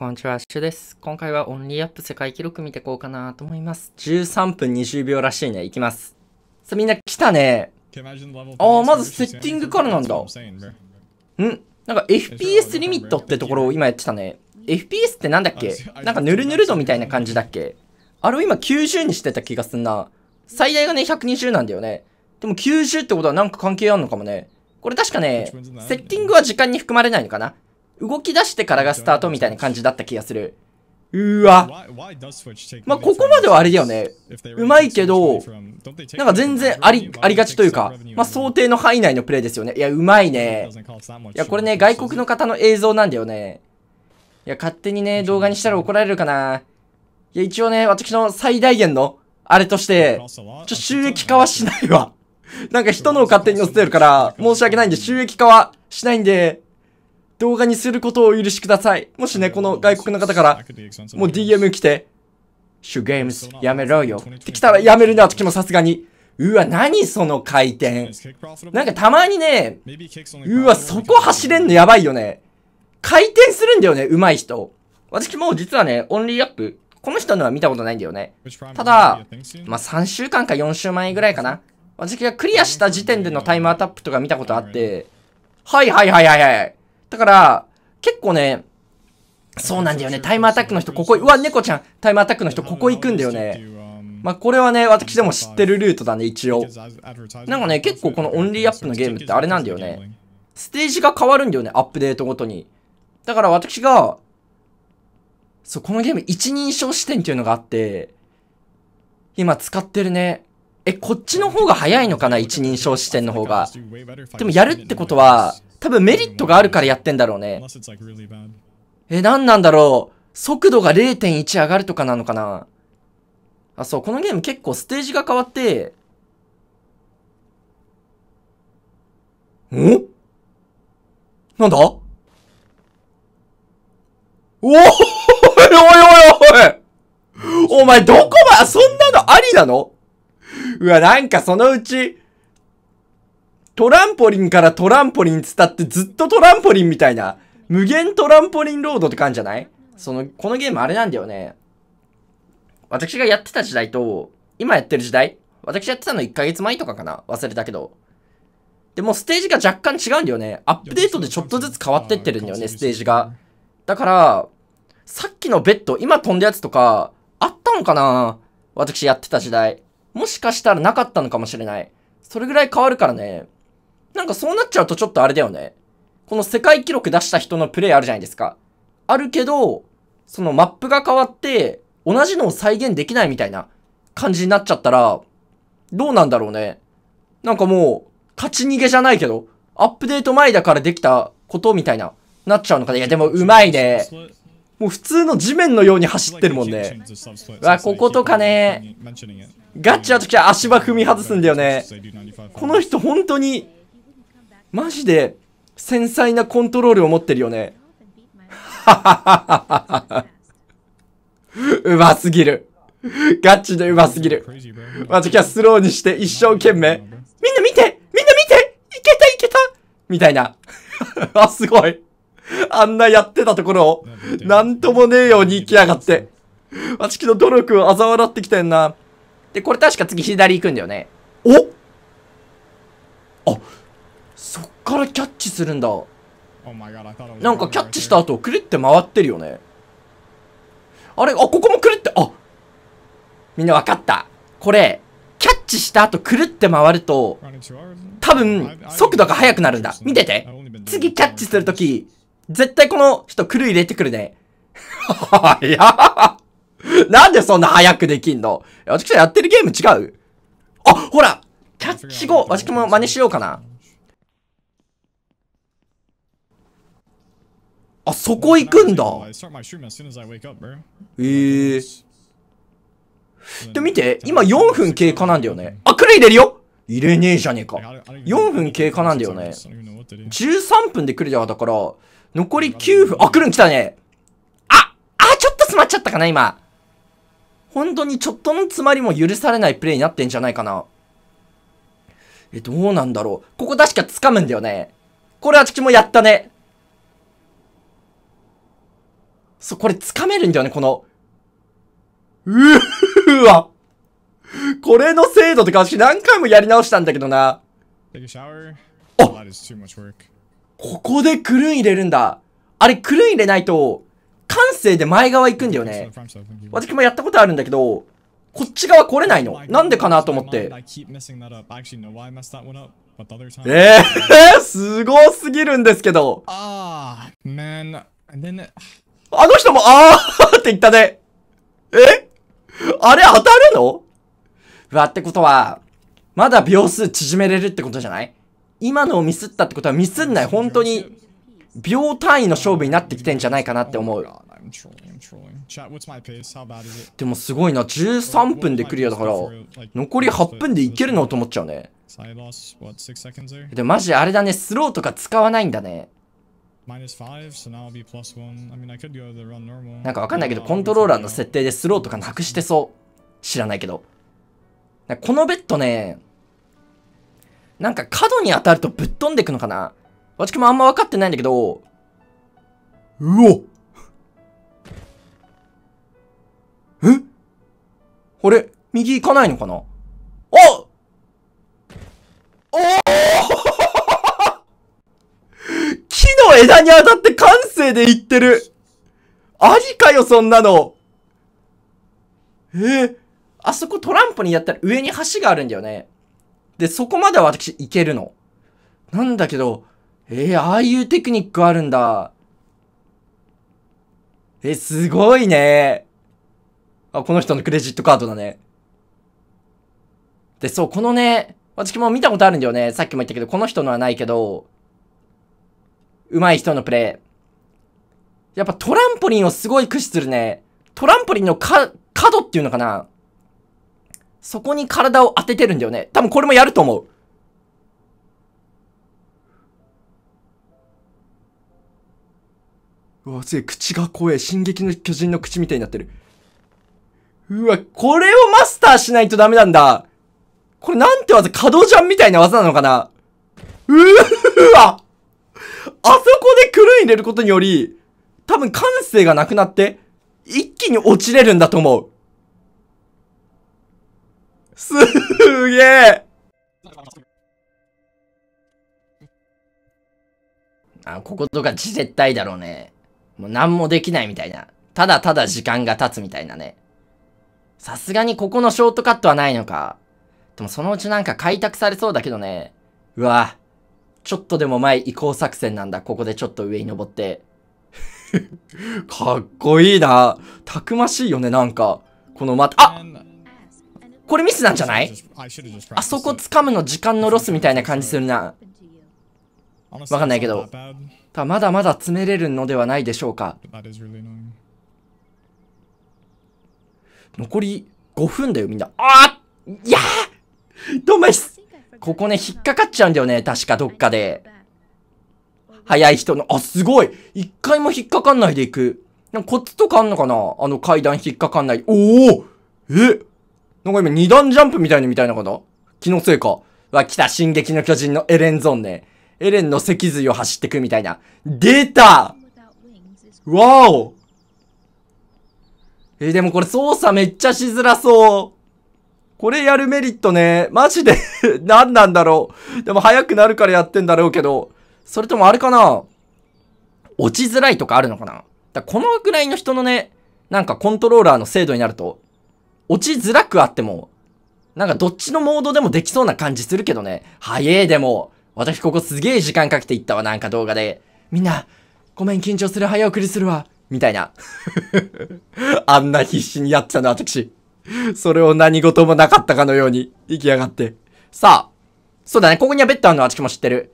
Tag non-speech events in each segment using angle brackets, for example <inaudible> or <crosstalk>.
こんにちは、シュです。今回はオンリーアップ世界記録見てこうかなと思います。13分20秒らしいね。いきます。さあ、みんな来たね。ああ、まずセッティングからなんだ。んなんか FPS リミットってところを今やってたね。FPS ってなんだっけなんかぬるぬる度みたいな感じだっけあれを今90にしてた気がすんな。最大がね、120なんだよね。でも90ってことはなんか関係あんのかもね。これ確かね、セッティングは時間に含まれないのかな動き出してからがスタートみたいな感じだった気がする。うわ。まあ、ここまではあれだよね。うまいけど、なんか全然あり、ありがちというか、まあ、想定の範囲内のプレイですよね。いや、うまいね。いや、これね、外国の方の映像なんだよね。いや、勝手にね、動画にしたら怒られるかな。いや、一応ね、私の最大限の、あれとして、ちょ、収益化はしないわ。なんか人のを勝手に載せてるから、申し訳ないんで、収益化はしないんで、動画にすることをお許しください。もしね、この外国の方から、もう DM 来て、シュゲームズ、やめろよ。って来たらやめるな、時もさすがに。うわ、何その回転。なんかたまにね、うわ、そこ走れんのやばいよね。回転するんだよね、上手い人。私も実はね、オンリーアップ、この人のは見たことないんだよね。ただ、まあ、3週間か4週前ぐらいかな。私がクリアした時点でのタイムアタップとか見たことあって、はいはいはいはいはい。だから、結構ね、そうなんだよね。タイムアタックの人、ここ、うわ、猫ちゃん。タイムアタックの人、ここ行くんだよね。まあ、これはね、私でも知ってるルートだね、一応。なんかね、結構このオンリーアップのゲームってあれなんだよね。ステージが変わるんだよね、アップデートごとに。だから私が、そう、このゲーム一人称視点っていうのがあって、今使ってるね。え、こっちの方が早いのかな一人称視点の方が。でもやるってことは、多分メリットがあるからやってんだろうね。え、何なんだろう。速度が0.1上がるとかなのかなあ、そう、このゲーム結構ステージが変わって、んなんだおおおいおいおいおいお前どこまで、そんなのありなのうわ、なんかそのうち、トランポリンからトランポリンつったってずっとトランポリンみたいな、無限トランポリンロードって感じじゃないその、このゲームあれなんだよね。私がやってた時代と、今やってる時代私やってたの1ヶ月前とかかな忘れたけど。でもステージが若干違うんだよね。アップデートでちょっとずつ変わってってるんだよね、ステージが。だから、さっきのベッド、今飛んだやつとか、あったのかな私やってた時代。もしかしたらなかったのかもしれない。それぐらい変わるからね。なんかそうなっちゃうとちょっとあれだよね。この世界記録出した人のプレイあるじゃないですか。あるけど、そのマップが変わって、同じのを再現できないみたいな感じになっちゃったら、どうなんだろうね。なんかもう、勝ち逃げじゃないけど、アップデート前だからできたことみたいな、なっちゃうのかね。いや、でもうまいね。もう普通の地面のように走ってるもんね。わ、こことかね。ガチやときは足場踏み外すんだよね。この人本当にマジで繊細なコントロールを持ってるよね。はははは。うますぎる。ガチでうますぎる。マジキャスローにして一生懸命。みんな見てみんな見ていけたいけたみたいな。あ、<laughs> すごい。あんなやってたところを、なんともねえように行きやがって。マチキの努力を嘲笑ってきたよな。で、これ確か次左行くんだよね。おあ、そっからキャッチするんだなんかキャッチした後くるって回ってるよねあれあここもくるってあみんな分かったこれキャッチした後くるって回ると多分速度が速くなるんだ見てて次キャッチするとき絶対この人くる入れてくるね <laughs> いやなんでそんな速くできんの私はやってるゲーム違うあほらキャッチ後私も真似しようかなあ、そこ行くんだ。ええー。で、見て、今4分経過なんだよね。あ、クレイ入れるよ入れねえじゃねえか。4分経過なんだよね。13分でクレイだから、残り9分、あ、来るん来たね。あ、あ、ちょっと詰まっちゃったかな、今。本当にちょっとの詰まりも許されないプレイになってんじゃないかな。え、どうなんだろう。ここ確か掴むんだよね。これは私もやったね。そう、これ掴めるんだよね、この。うわこれの精度とか私何回もやり直したんだけどな。ここでクルーン入れるんだ。あれ、クルーン入れないと、感性で前側行くんだよね。私もやったことあるんだけど、こっち側来れないのなんでかなと思って。えー、すごすぎるんですけど。ああ、あの人も、あー <laughs> って言ったね。えあれ当たるのわ、ってことは、まだ秒数縮めれるってことじゃない今のをミスったってことはミスんない。本当に、秒単位の勝負になってきてんじゃないかなって思う。でもすごいな。13分でクリアだから、残り8分でいけるのと思っちゃうね。でもマジあれだね。スローとか使わないんだね。なんかわかんないけど、コントローラーの設定でスローとかなくしてそう。知らないけど。このベッドね、なんか角に当たるとぶっ飛んでくのかなわちくもあんま分かってないんだけど、うおえあれ右行かないのかなあおおの枝に当たって感性で言ってる。ありかよ、そんなの。えー、あそこトランポリンやったら上に橋があるんだよね。で、そこまでは私行けるの。なんだけど、えー、ああいうテクニックあるんだ。え、すごいね。あ、この人のクレジットカードだね。で、そう、このね、私も見たことあるんだよね。さっきも言ったけど、この人のはないけど、上手い人のプレイ。やっぱトランポリンをすごい駆使するね。トランポリンのか、角っていうのかなそこに体を当ててるんだよね。多分これもやると思う。うわ、すげえ、口が怖え。進撃の巨人の口みたいになってる。うわ、これをマスターしないとダメなんだ。これなんて技、角じゃんみたいな技なのかなうーわあそこで狂い入れることにより、多分感性がなくなって、一気に落ちれるんだと思う。すーげえあ、こことか絶対だろうね。もう何もできないみたいな。ただただ時間が経つみたいなね。さすがにここのショートカットはないのか。でもそのうちなんか開拓されそうだけどね。うわちょっとでも前移行作戦なんだ。ここでちょっと上に登って。<laughs> かっこいいな。たくましいよね、なんか。このまた、あこれミスなんじゃないあそこ掴むの時間のロスみたいな感じするな。わかんないけど。たまだまだ詰めれるのではないでしょうか。残り5分だよ、みんな。あやードンマイすここね、引っかかっちゃうんだよね。確かどっかで。早い人の、あ、すごい一回も引っかかんないでいく。なんかコツとかあんのかなあの階段引っかかんない。おおえなんか今二段ジャンプみたいなみたいなかな気のせいか。わ、来た、進撃の巨人のエレンゾーンね。エレンの脊髄を走ってくみたいな。出たわおえでもこれ操作めっちゃしづらそう。これやるメリットね、マジで <laughs> 何なんだろう。でも早くなるからやってんだろうけど、それともあれかな落ちづらいとかあるのかなだこのぐらいの人のね、なんかコントローラーの精度になると、落ちづらくあっても、なんかどっちのモードでもできそうな感じするけどね。早えでも、私ここすげえ時間かけていったわ、なんか動画で。みんな、ごめん緊張する、早送りするわ、みたいな。<laughs> あんな必死にやってたの、私。それを何事もなかったかのように、行き上がって。さあ。そうだね、ここにはベッドあるの、あっちも知ってる。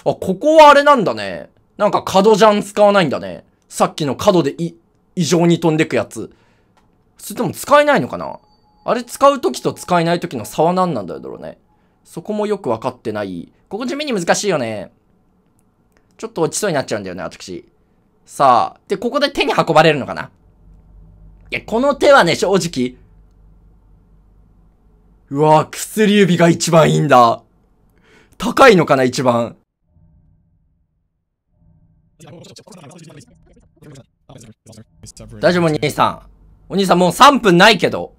あ、ここはあれなんだね。なんか角じゃん使わないんだね。さっきの角でい、異常に飛んでくやつ。それとも使えないのかなあれ使う時と使えない時の差は何なんだろうね。そこもよくわかってない。ここ地味に難しいよね。ちょっと落ちそうになっちゃうんだよね、私。さあ。で、ここで手に運ばれるのかないや、この手はね、正直。うわ薬指が一番いいんだ。高いのかな、一番。大丈夫、お兄さん。お兄さん、もう3分ないけど。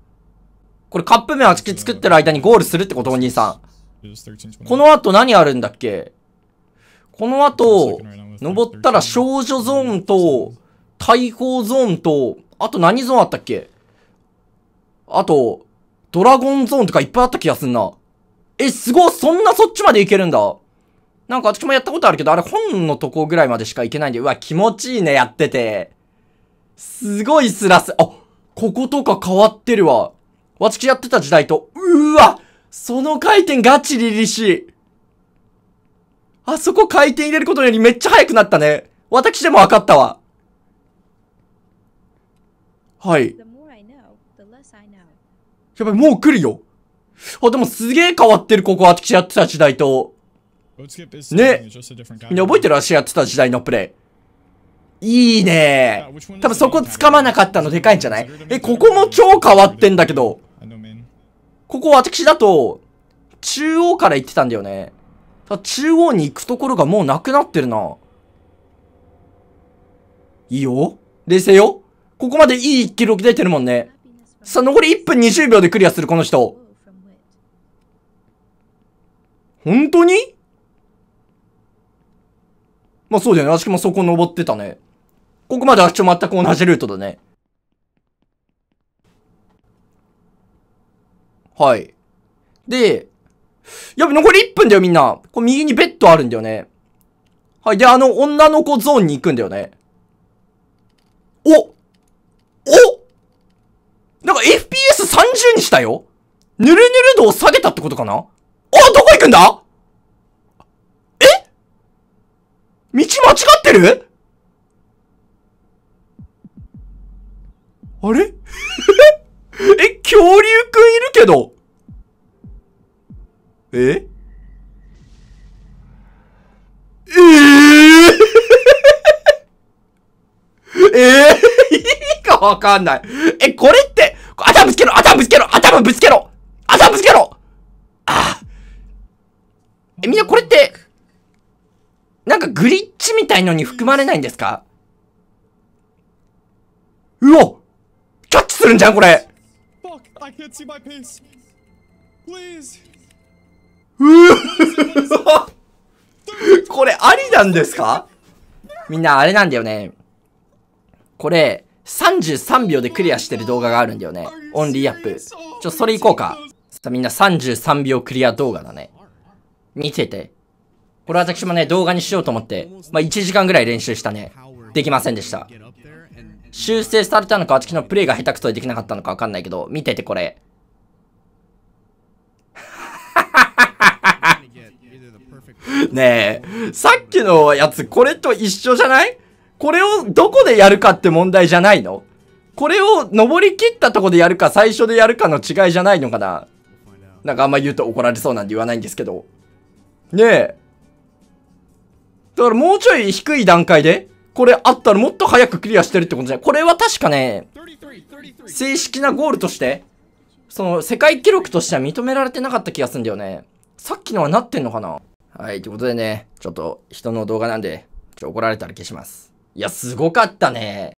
これカップ麺8き作ってる間にゴールするってことお兄さん。この後何あるんだっけこの後、登ったら少女ゾーンと、大砲ゾーンと、あと何ゾーンあったっけあと、ドラゴンゾーンとかいっぱいあった気がすんな。え、すごいそんなそっちまでいけるんだなんか私もやったことあるけど、あれ本のとこぐらいまでしか行けないんで、うわ、気持ちいいね、やってて。すごいスラス、あ、こことか変わってるわ。私やってた時代と、うーわその回転ガチりりしい。あそこ回転入れることよりめっちゃ速くなったね。私でも分かったわ。はい。やばい、もう来るよ。あ、でもすげえ変わってる、ここ、私やってた時代と。ね。ね、覚えてる私やってた時代のプレイ。いいね多分そこ掴まなかったのでかいんじゃないえ、ここも超変わってんだけど。ここ私だと、中央から行ってたんだよね。中央に行くところがもうなくなってるな。いいよ冷静よここまでいい記録出てるもんね。さあ、残り1分20秒でクリアする、この人。本当にまあそうだよね。私もそこ登ってたね。ここまで私も全く同じルートだね。はい。で、やべ、残り1分だよ、みんな。こ右にベッドあるんだよね。はい。で、あの、女の子ゾーンに行くんだよね。おなんか FPS30 にしたよぬるぬる度を下げたってことかなあどこ行くんだえ道間違ってるあれ <laughs> え、恐竜くんいるけどええええー、<laughs> <laughs> 意味がわかんない。え、これ頭ぶつけろ頭ぶつけろ頭ぶつけろ頭ぶつけろああえ、みんなこれって、なんかグリッチみたいのに含まれないんですかうおキャッチするんじゃんこれう <laughs> これありなんですかみんなあれなんだよね。これ、33秒でクリアしてる動画があるんだよね。オンリーアップ。ちょ、それいこうか。さあみんな33秒クリア動画だね。見てて。これ私もね、動画にしようと思って、まあ、1時間ぐらい練習したね。できませんでした。修正されたのか、私のプレイが下手くそでできなかったのかわかんないけど、見ててこれ。<laughs> ねえ、さっきのやつ、これと一緒じゃないこれをどこでやるかって問題じゃないのこれを登り切ったとこでやるか最初でやるかの違いじゃないのかななんかあんま言うと怒られそうなんで言わないんですけど。ねえ。だからもうちょい低い段階で、これあったらもっと早くクリアしてるってことじゃないこれは確かね、正式なゴールとして、その世界記録としては認められてなかった気がするんだよね。さっきのはなってんのかなはい、ということでね、ちょっと人の動画なんで、ちょ怒られたら消します。いや、すごかったね。